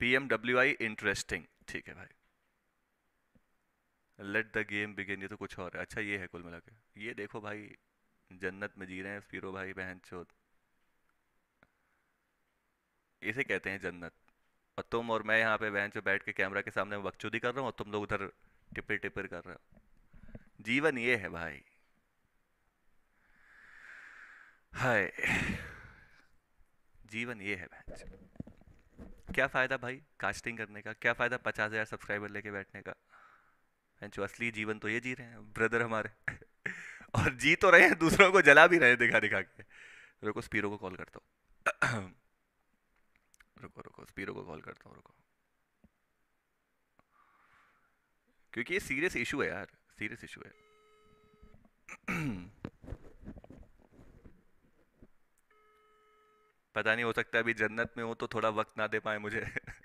PMWI interesting ठीक है भाई लेट द गेम बिगिन ये तो कुछ और है अच्छा ये है कुल मिला के ये देखो भाई जन्नत में जी रहे हैं फिरो भाई बहन चोद इसे कहते हैं जन्नत और तुम और मैं यहाँ पे बहन चो बैठ के कैमरा के सामने बकचोदी कर रहा हूँ और तुम लोग उधर टिपिर टिपिर कर रहे हो जीवन ये है भाई हाय जीवन ये है भैंस क्या फ़ायदा भाई कास्टिंग करने का क्या फ़ायदा पचास हज़ार सब्सक्राइबर लेके बैठने का जो असली जीवन तो ये जी रहे हैं ब्रदर हमारे और जी तो रहे हैं दूसरों को जला भी रहे हैं दिखा दिखा के रुको स्पीरो को कॉल करता हूँ रुको रुको स्पीरो को कॉल करता हूँ रुको क्योंकि ये सीरियस इशू है यार सीरियस इशू है पता नहीं हो सकता अभी जन्नत में हो तो थोड़ा वक्त ना दे पाए मुझे